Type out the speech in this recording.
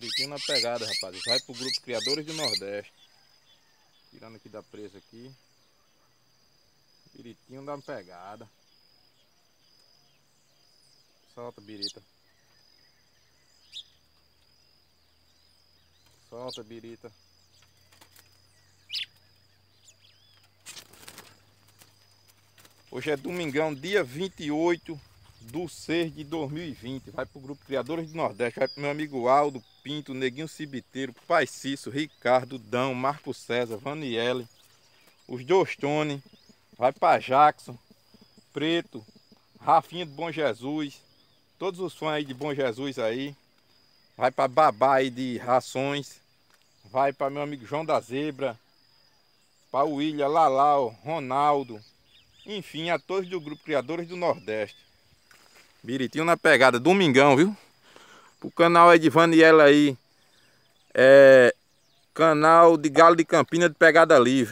Siriquinho na pegada, rapaz. vai pro grupo Criadores do Nordeste. Tirando aqui da presa aqui. Biritinho dá uma pegada. Solta, birita. Solta, birita. Hoje é domingão, dia 28 do ser de 2020. Vai pro grupo Criadores do Nordeste, vai pro meu amigo Aldo Pinto, Neguinho Cibiteiro, Pai Cício, Ricardo, Dão, Marco César, Vaniele, os Dostone, vai para Jackson, Preto, Rafinha do Bom Jesus, todos os fãs aí de Bom Jesus aí, vai para Babá aí de Rações, vai para meu amigo João da Zebra, para William, Lalau, Ronaldo, enfim, a todos do grupo Criadores do Nordeste. Biritinho na pegada, domingão, viu? O canal Edvan e ela aí. É canal de Galo de Campina de pegada livre.